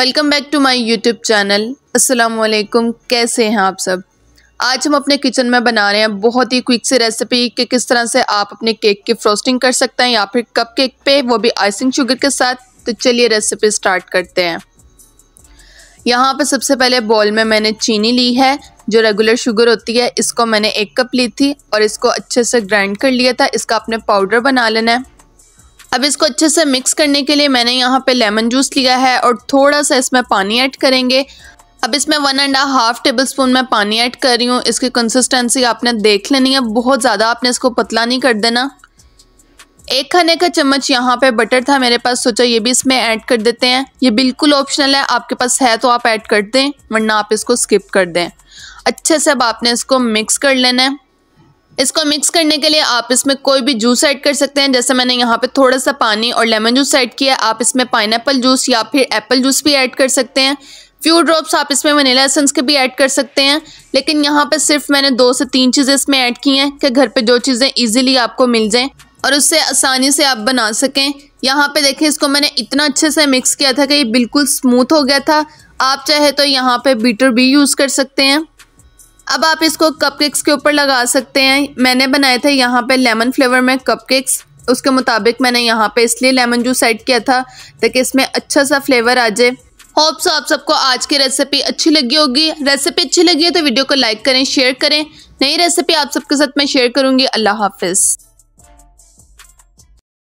welcome back to my YouTube channel अस्सलाम वालेकुम कैसे हैं आप सब आज हम अपने किचन में बना रहे हैं बहुत ही क्विक सी रेसिपी कि किस तरह से आप अपने केक की फ्रोस्टिंग कर सकते हैं या फिर कप केक पे वो भी आइसिंग शुगर के साथ तो चलिए रेसिपी स्टार्ट करते हैं यहाँ पर सबसे पहले बॉल में मैंने चीनी ली है जो रेगुलर शुगर होती है इसको मैंने एक कप ली थी और इसको अच्छे से ग्राइंड कर लिया था इसका आपने पाउडर बना लेना है अब इसको अच्छे से मिक्स करने के लिए मैंने यहाँ पे लेमन जूस लिया है और थोड़ा सा इसमें पानी ऐड करेंगे अब इसमें one and half tablespoon मैं पानी ऐड कर रही हूँ इसकी कंसिस्टेंसी आपने देख लेनी है बहुत ज़्यादा आपने इसको पतला नहीं कर देना एक खाने का चम्मच यहाँ पे बटर था मेरे पास सोचा ये भी इसमें ऐड कर देते हैं ये बिल्कुल ऑप्शनल है आपके पास है तो आप ऐड कर दें वरना आप इसको स्किप कर दें अच्छे से अब आपने इसको मिक्स कर लेना है इसको मिक्स करने के लिए आप इसमें कोई भी जूस ऐड कर सकते हैं जैसे मैंने यहाँ पे थोड़ा सा पानी और लेमन जूस ऐड किया आप इसमें पाइन जूस या फिर एप्पल जूस भी ऐड कर सकते हैं फ्यू ड्रॉप्स आप इसमें वनीला एसेंस के भी ऐड कर सकते हैं लेकिन यहाँ पे सिर्फ मैंने दो से तीन चीज़ें इसमें ऐड की हैं कि घर पे जो चीज़ें इजीली आपको मिल जाएं और उससे आसानी से आप बना सकें यहाँ पे देखिए इसको मैंने इतना अच्छे से मिक्स किया था कि ये बिल्कुल स्मूथ हो गया था आप चाहे तो यहाँ पे बीटर भी यूज़ कर सकते हैं अब आप इसको कपकेक्स के ऊपर लगा सकते हैं मैंने बनाए थे यहाँ पे लेमन फ्लेवर में कपकेक्स उसके मुताबिक मैंने यहाँ पे इसलिए लेमन जूस ऐड किया था ताकि इसमें अच्छा सा फ्लेवर आ जाए होप्स आप सबको आज की रेसिपी अच्छी लगी होगी रेसिपी अच्छी लगी है तो वीडियो को लाइक करें शेयर करें नई रेसिपी आप सबके साथ मैं शेयर करूँगी अल्लाह हाफिज़